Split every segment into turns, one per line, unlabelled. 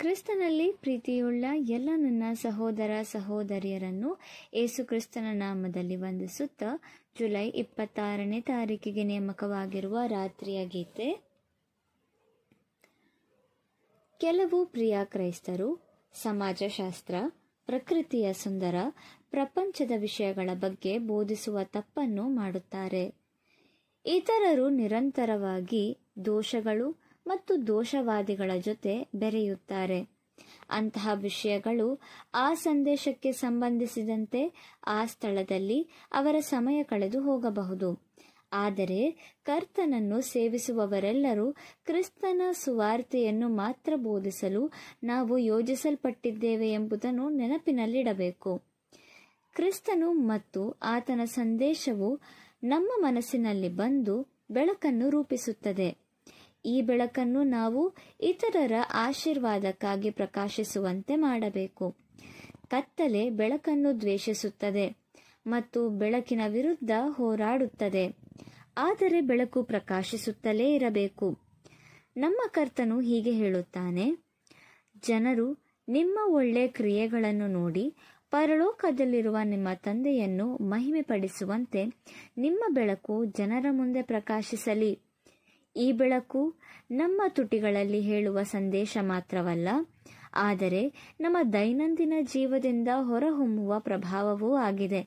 ಕ್ರಿಸ್ತನಲ್ಲಿ ಪ್ರೀತಿಯುಳ್ಳ ಎಲ್ಲ ನನ್ನ ಸಹೋದರ ಸಹೋದರಿಯರನ್ನು ಏಸು ಕ್ರಿಸ್ತನ ನಾಮದಲ್ಲಿ ವಂದಿಸುತ್ತಾ ಜುಲೈ ಇಪ್ಪತ್ತಾರನೇ ತಾರೀಕಿಗೆ ನೇಮಕವಾಗಿರುವ ರಾತ್ರಿಯ ಗೀತೆ ಕೆಲವು ಪ್ರಿಯ ಕ್ರೈಸ್ತರು ಸಮಾಜಶಾಸ್ತ್ರ ಪ್ರಕೃತಿಯ ಸುಂದರ ಪ್ರಪಂಚದ ವಿಷಯಗಳ ಬಗ್ಗೆ ಬೋಧಿಸುವ ತಪ್ಪನ್ನು ಮಾಡುತ್ತಾರೆ ಇತರರು ನಿರಂತರವಾಗಿ ದೋಷಗಳು ಮತ್ತು ದೋಷವಾದಿಗಳ ಜೊತೆ ಬೆರೆಯುತ್ತಾರೆ ಅಂತಹ ವಿಷಯಗಳು ಆ ಸಂದೇಶಕ್ಕೆ ಸಂಬಂಧಿಸಿದಂತೆ ಆ ಸ್ಥಳದಲ್ಲಿ ಅವರ ಸಮಯ ಕಳೆದು ಹೋಗಬಹುದು ಆದರೆ ಕರ್ತನನ್ನು ಸೇವಿಸುವವರೆಲ್ಲರೂ ಕ್ರಿಸ್ತನ ಸುವಾರ್ತೆಯನ್ನು ಮಾತ್ರ ಬೋಧಿಸಲು ನಾವು ಯೋಜಿಸಲ್ಪಟ್ಟಿದ್ದೇವೆ ಎಂಬುದನ್ನು ನೆನಪಿನಲ್ಲಿಡಬೇಕು ಕ್ರಿಸ್ತನು ಮತ್ತು ಆತನ ಸಂದೇಶವು ನಮ್ಮ ಮನಸ್ಸಿನಲ್ಲಿ ಬಂದು ಬೆಳಕನ್ನು ರೂಪಿಸುತ್ತದೆ ಈ ಬೆಳಕನ್ನು ನಾವು ಇತರರ ಆಶೀರ್ವಾದಕ್ಕಾಗಿ ಪ್ರಕಾಶಿಸುವಂತೆ ಮಾಡಬೇಕು ಕತ್ತಲೆ ಬೆಳಕನ್ನು ದ್ವೇಷಿಸುತ್ತದೆ ಮತ್ತು ಬೆಳಕಿನ ವಿರುದ್ಧ ಹೋರಾಡುತ್ತದೆ ಆದರೆ ಬೆಳಕು ಪ್ರಕಾಶಿಸುತ್ತಲೇ ಇರಬೇಕು ನಮ್ಮ ಕರ್ತನು ಹೀಗೆ ಹೇಳುತ್ತಾನೆ ಜನರು ನಿಮ್ಮ ಒಳ್ಳೆ ಕ್ರಿಯೆಗಳನ್ನು ನೋಡಿ ಪರಲೋಕದಲ್ಲಿರುವ ನಿಮ್ಮ ತಂದೆಯನ್ನು ಮಹಿಮೆಪಡಿಸುವಂತೆ ನಿಮ್ಮ ಬೆಳಕು ಜನರ ಮುಂದೆ ಪ್ರಕಾಶಿಸಲಿ ಈ ಬೆಳಕು ನಮ್ಮ ತುಟಿಗಳಲ್ಲಿ ಹೇಳುವ ಸಂದೇಶ ಮಾತ್ರವಲ್ಲ ಆದರೆ ನಮ್ಮ ದೈನಂದಿನ ಜೀವದಿಂದ ಹೊರಹೊಮ್ಮುವ ಪ್ರಭಾವವೂ ಆಗಿದೆ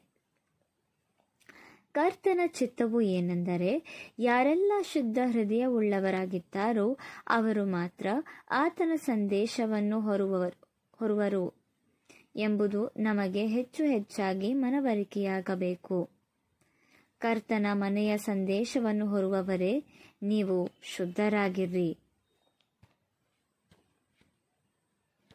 ಕರ್ತನ ಚಿತ್ತವು ಏನೆಂದರೆ ಯಾರೆಲ್ಲ ಶುದ್ಧ ಹೃದಯವುಳ್ಳವರಾಗಿದ್ದಾರೋ ಅವರು ಮಾತ್ರ ಆತನ ಸಂದೇಶವನ್ನು ಹೊರುವವರು ಹೊರುವರು ಎಂಬುದು ನಮಗೆ ಹೆಚ್ಚು ಹೆಚ್ಚಾಗಿ ಮನವರಿಕೆಯಾಗಬೇಕು ಕರ್ತನ ಮನೆಯ ಸಂದೇಶವನ್ನು ಹೊರುವವರೇ ನೀವು ಶುದ್ಧರಾಗಿರ್ರಿ